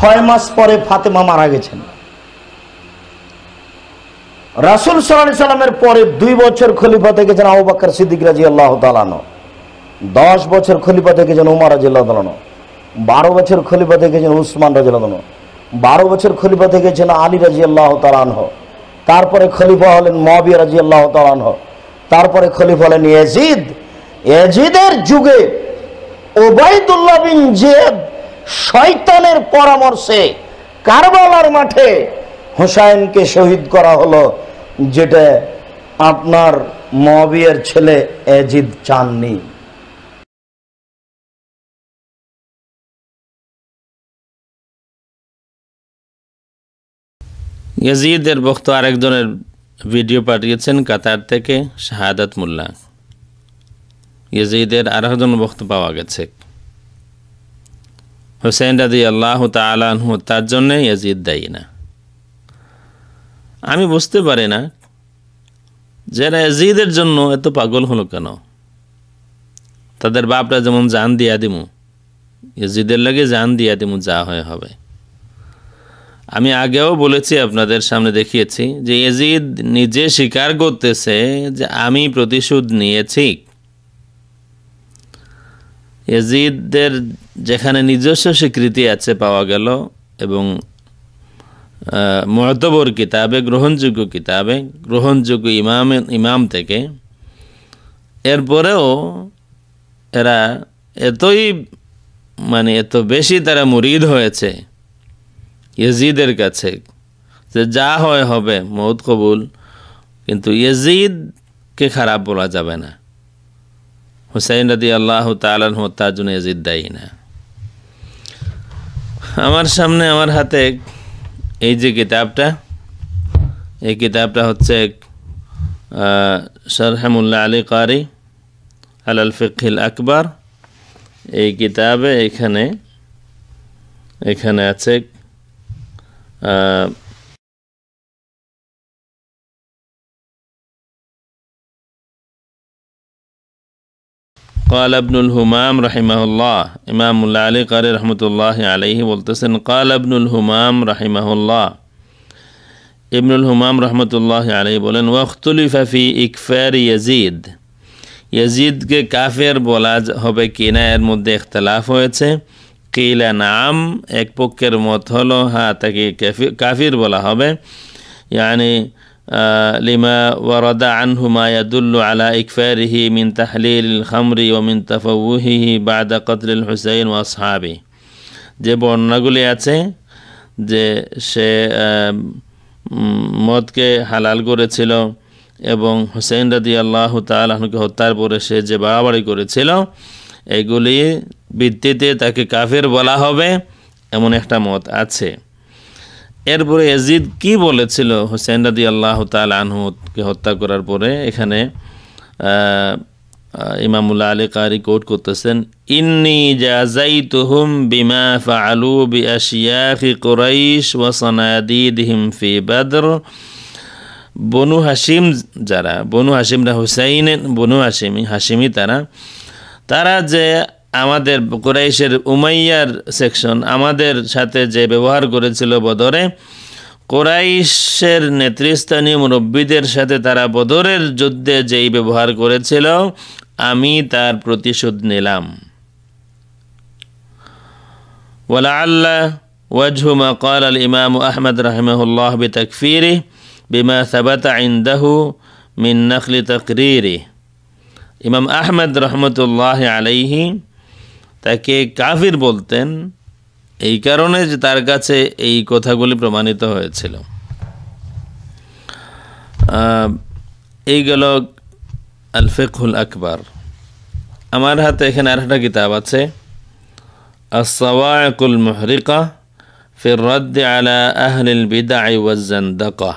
ছয় মাস পরে ফাতেমা মারা গেছেন রাসুল সাল্লাহ সাল্লামের পরে দুই বছর খলিফা থেকে আবু বাক্কর সিদ্দিক রাজি আল্লাহ তালানো দশ বছর খলিফাতে গেছেন উমার রাজি আল্লাহ তালানো বারো বছর খলিফাতে গেছেন উসমান রাজি আল্লাহ বারো বছর খলিফাতে গেছেন আলী রাজি আল্লাহ তালানহ তারপরে খলিফা হলেন মহাবিয়া রাজি আল্লাহ তালানহ তারপরে খলিফা হলেন এজিদ এজিদের যুগে ওবায়দুল্লাহ বিন জেদ শয়তানের পরামর্শে কারবালার মাঠে হোসাইনকে শহীদ করা হলো যেটা আপনার মবিয়ের ছেলে এজিদ চাননি ইয়াজিদের বক্ত আরেকজনের ভিডিও পাঠিয়েছেন কাতার থেকে শাহাদাত মোল্লা ইয়াজিদের আরেকজন বক্ত পাওয়া গেছে হোসেন রাজি আল্লাহ তালাহু তার জন্যে ইয়াজিদ দেয় না আমি বুঝতে পারি না যারা ইয়াজিদের জন্য এত পাগল হলো কেন তাদের বাপরা যেমন জান দিয়া দিমু ইয়াজিদের লাগে জান দিয়া দিমু যা হয়ে হবে আমি আগেও বলেছি আপনাদের সামনে দেখিয়েছি যে ইয়াজিদ নিজে স্বীকার করতেছে যে আমি প্রতিশোধ নিয়েছি এজিদদের যেখানে নিজস্ব স্বীকৃতি আছে পাওয়া গেল এবং মহতবর কিতাবে গ্রহণযোগ্য কিতাবে গ্রহণযোগ্য ইমাম ইমাম থেকে এরপরেও এরা এতই মানে এত বেশি তারা মুরিদ হয়েছে ইয়াজিদের কাছে যে যা হয় হবে মৌত কবুল কিন্তু ইয়াজিদকে খারাপ বলা যাবে না হুসাইন রাদি আল্লাহ তালন হত্যার জন্য ইয়াজিদ দেয় না আমার সামনে আমার হাতে এই যে কিতাবটা এই কিতাবটা হচ্ছে সরহামুল্লা আলী কারি আল আল ফিকিল আকবর এই কিতাবে এখানে এখানে আছে কাল আবনুল হুমাম রাহিমাহুল্লাহ ইমামুল্লা আলী কারে রহমতুল্লাহ আলহি বলতেছেন কাল আবনুল হুমাম রাহিমাহুল্লাহ ইবনুল হুমাম রহমতুল্লাহ আলহি বলেন ওয়াখতুলিফাফি ইকফার ইয়াজিদ ইয়াজিদকে কাফের বলা হবে কিনা এর মধ্যে ইখতলাফ হয়েছে কিলা নাম এক পক্ষের মত হলো হ্যাঁ তাকে কাফির বলা হবে ইয়ানি لما ورد عنه ما يدل على إكفاره من تحليل الخمر ومن تفوهه بعد قتل الحسين وأصحابه যে বর্ণনাগুলি আছে যে সে মদকে হালাল করেছিল এবং হুসেন রাদি আল্লাহ তালকে হত্যার পরে সে যে বাড়াবাড়ি করেছিল এগুলি ভিত্তিতে তাকে কাফের বলা হবে এমন একটা মত আছে এরপরে এজিদ কি বলেছিল হুসেন রাদি আল্লাহ তাল আনহুকে হত্যা করার পরে এখানে ইমামুল্লা আলী কারি কোট করতেছেন ইন্নি জাজাই তুহুম বিমা ফালু বি আশিয়াখি কোরাইশ ওয়াসানাদিদহিম ফি বাদর বনু হাসিম যারা বনু হাসিমরা হুসাইন বনু হাসিমি হাসিমি তারা তারা যে আমাদের কোরাইশের উমাইয়ার সেকশন আমাদের সাথে যে ব্যবহার করেছিল বদরে কোরাইশের নেতৃস্থানীয় মুরব্বীদের সাথে তারা বদরের যুদ্ধে যেই ব্যবহার করেছিল আমি তার প্রতিশোধ নিলাম আল্লাহ وجه ما قال الإمام أحمد رحمه الله بتكفيره বিমা ثبت عنده من نخل تقريره إمام أحمد رحمة الله عليه তাকে কাফির বলতেন এই কারণে যে তার কাছে এই কথাগুলি প্রমাণিত হয়েছিল এই গেল আলফেকুল আকবর আমার হাতে এখানে আরেকটা কিতাব আছে আসওয়াকুল মহরিকা ফির রদ্দ আলা আহলিল বিদা ওয়াজ জান্দাকা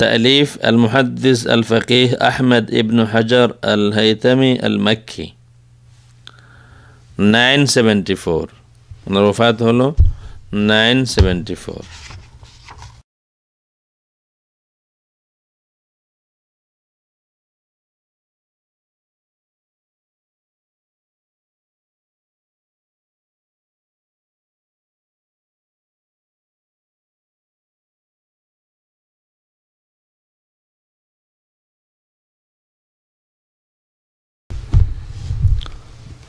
تأليف المحدث الفقيه أحمد ابن حجر الهيتمي المكي 974 ওনার ওফাত 974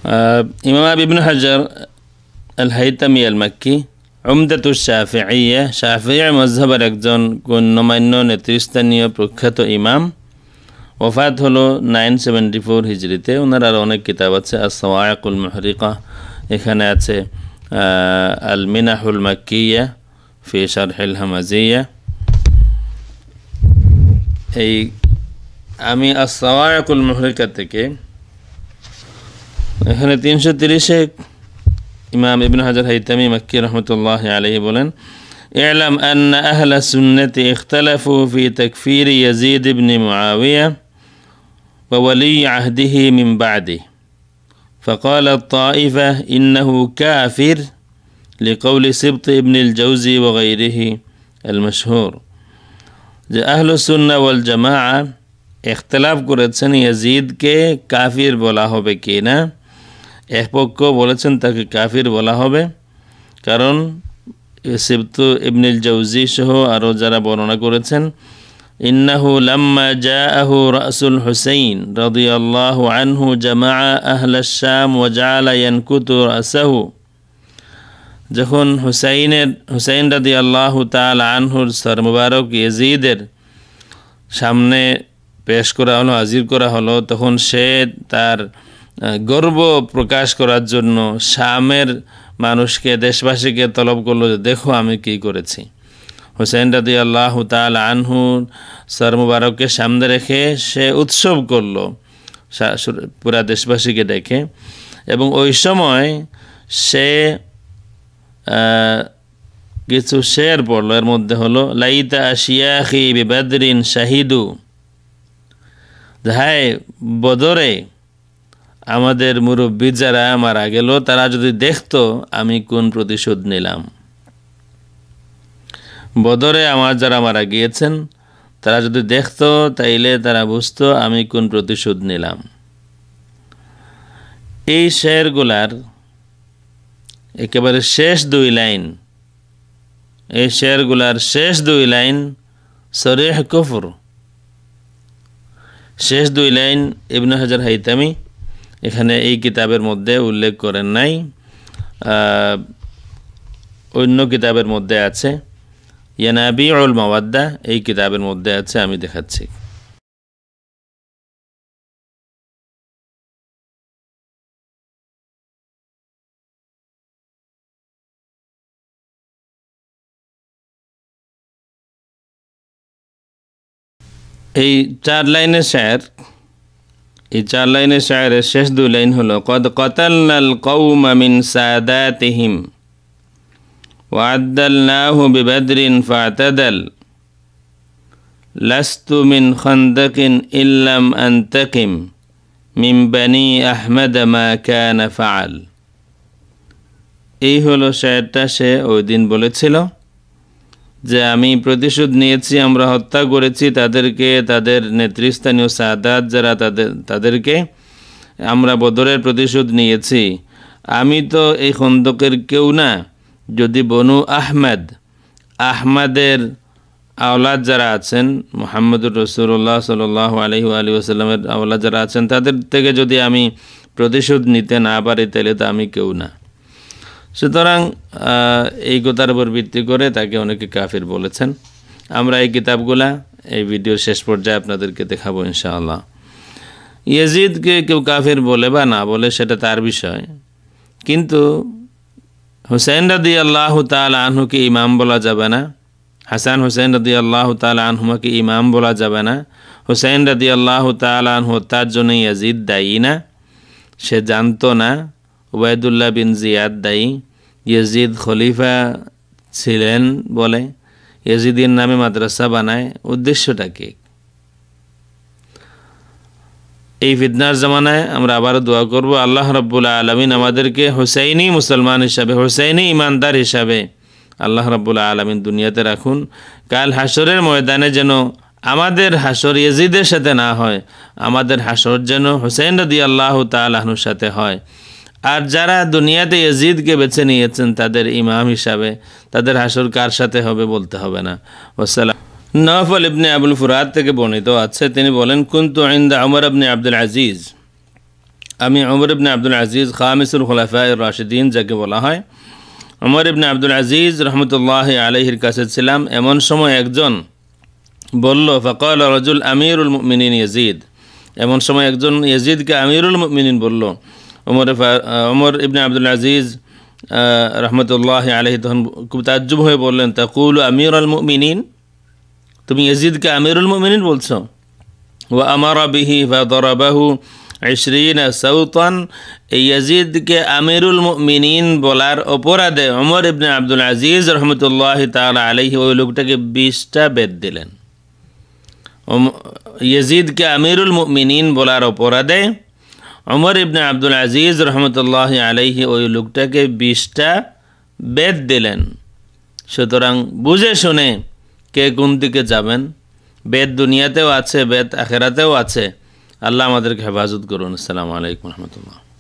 إمام أبي بن حجر الهيتمي المكي عمدة الشافعية শাফিয়া মজহাবের একজন গণ্যমান্য নেতৃস্থানীয় প্রখ্যাত ইমাম ওফাত হলো নাইন সেভেন্টি ফোর হিজড়িতে ওনার আরও অনেক কিতাব আছে আসওয়ায়াকুল মহরিকা এখানে আছে আল মিনাহুল মাক্কিয়া ফি শারহিল হামাজিয়া এই আমি আসওয়ায়াকুল মহরিকা থেকে এখানে তিনশো তিরিশে ইমাম ইবনু হাজার হাইতামি মক্কি রহমতুল্লাহ আলহি বলেন اعلم أن أهل السنة اختلفوا في تكفير يزيد بن معاوية وولي عهده من بعده فقال الطائفة إنه كافر لقول سبط ابن الجوزي وغيره المشهور أهل السنة والجماعة اختلاف করেছেন سن يزيد বলা হবে بكينا এক পক্ষ বলেছেন তাকে কাফির বলা হবে কারণ সেপ্ত ইবনিল জৌজি সহ আরও যারা বর্ণনা করেছেন ইন্নাহু লাম্মা আহু রাসুল হুসাইন আল্লাহ আনহু জামা আহলা শাম ওয়া জাআলা রাসাহু যখন হুসাইনের হুসাইন রাদি আল্লাহ তাল আনহুর সর ইজিদের ইয়েজিদের সামনে পেশ করা হলো হাজির করা হলো তখন সে তার গর্ব প্রকাশ করার জন্য শামের মানুষকে দেশবাসীকে তলব করলো যে দেখো আমি কি করেছি হোসেন রাদি আল্লাহ তাল আনহু সর মুবারককে সামনে রেখে সে উৎসব করল পুরা দেশবাসীকে দেখে এবং ওই সময় সে কিছু শের পড়লো এর মধ্যে হলো লাইতা শিয়াখি বিবাদরিন শাহিদু হায় বদরে আমাদের মুরব্বী যারা মারা গেল তারা যদি দেখত আমি কোন প্রতিশোধ নিলাম বদরে আমার যারা মারা গিয়েছেন তারা যদি দেখত তাইলে তারা বুঝতো আমি কোন প্রতিশোধ নিলাম এই শেয়ারগুলার একেবারে শেষ দুই লাইন এই শেয়ারগুলার শেষ দুই লাইন সরেহ কফর শেষ দুই লাইন ইবনে হাজার হাইতামি এখানে এই কিতাবের মধ্যে উল্লেখ করেন নাই অন্য কিতাবের মধ্যে আছে ইয়ানাবি অল মাওয়াদ্দা এই কিতাবের মধ্যে আছে আমি দেখাচ্ছি এই চার লাইনের শেয়ার এই চার লাইনের শায়রের শেষ দু লাইন হল কদ কতাল কৌমিন সাদাতিহিম ওয়াদ্দাল নাহু বিবাদ্রিন ফাতাদাল লাস্তু মিন খন্দকিন ইল্লাম আন্তকিম মিম আহমেদ আহমদ মা ক্যান ফাল এই হলো শায়রটা সে ওই দিন বলেছিল যে আমি প্রতিশোধ নিয়েছি আমরা হত্যা করেছি তাদেরকে তাদের নেতৃস্থানীয় সাদাত যারা তাদের তাদেরকে আমরা বদরের প্রতিশোধ নিয়েছি আমি তো এই খন্দকের কেউ না যদি বনু আহমেদ আহমেদের আওলাদ যারা আছেন মোহাম্মদুর রসুল্লাহ সাল আলহি আলী আসাল্লামের আওলাদ যারা আছেন তাদের থেকে যদি আমি প্রতিশোধ নিতে না পারি তাহলে তো আমি কেউ না সুতরাং এই কথার উপর ভিত্তি করে তাকে অনেকে কাফির বলেছেন আমরা এই কিতাবগুলা এই ভিডিওর শেষ পর্যায়ে আপনাদেরকে দেখাবো ইনশাআল্লাহ ইয়াজিদকে কেউ কাফির বলে বা না বলে সেটা তার বিষয় কিন্তু হুসেন রদি আল্লাহ তাল আনহুকে ইমাম বলা যাবে না হাসান হুসেন রদি আল্লাহ তাল আনহুমাকে ইমাম বলা যাবে না হুসেন রদি আল্লাহ তাল আনহু তার জন্য ইয়াজিদ দায়ী না সে জানতো না ওবায়দুল্লাহ বিন জিয়াদ দায়ী ইয়েজিদ খলিফা ছিলেন বলে ইয়াজিদের নামে মাদ্রাসা বানায় উদ্দেশ্যটা কি এই ফিদনার জামানায় আমরা আবারও দোয়া করব আল্লাহ রব্বুল্লা আলমিন আমাদেরকে হুসাইনি মুসলমান হিসাবে হুসাইনি ইমানদার হিসাবে আল্লাহ রব্বুল্লা আলমিন দুনিয়াতে রাখুন কাল হাসরের ময়দানে যেন আমাদের হাসর ইয়াজিদের সাথে না হয় আমাদের হাসর যেন হুসাইন রদি আল্লাহ তালাহনুর সাথে হয় আর যারা দুনিয়াতে ইয়াজিদকে বেছে নিয়েছেন তাদের ইমাম হিসাবে তাদের হাসুর কার সাথে হবে বলতে হবে না ওসালাম নফল ইবনে আবুল ফুরাত থেকে বর্ণিত আছে তিনি বলেন কুন্তু আইন্দা অমর আবনে আব্দুল আজিজ আমি অমর ইবনে আব্দুল আজিজ খামিসুল খোলাফা রাশিদ্দিন যাকে বলা হয় অমর ইবনে আব্দুল আজিজ রহমতুল্লাহ আলহির কাছে ছিলাম এমন সময় একজন বলল ফকল রজুল আমিরুল মিনিন ইয়াজিদ এমন সময় একজন ইয়াজিদকে আমিরুল মিনিন বলল عمر ف... آه، عمر ابن عبد العزيز آه، رحمة الله عليه تهم كم تعجب هو بولن تقول امير المؤمنين تم يزيد كامير المؤمنين بولسو وامر به فضربه عشرين سوطا يزيد كامير المؤمنين بولار اوبراد عمر ابن عبد العزيز رحمة الله تعالى عليه ولوكتك بيستا بدلن يزيد كامير المؤمنين بولار اوبراد অমর ইবনে আব্দুল আজিজ রহমতুল্লাহ আলাইহি ওই লোকটাকে বিষটা বেদ দিলেন সুতরাং বুঝে শুনে কে কোন দিকে যাবেন বেদ দুনিয়াতেও আছে বেদ আখেরাতেও আছে আল্লাহ আমাদেরকে হেফাজত করুন আসসালামু আলাইকুম রহমতুল্লাহ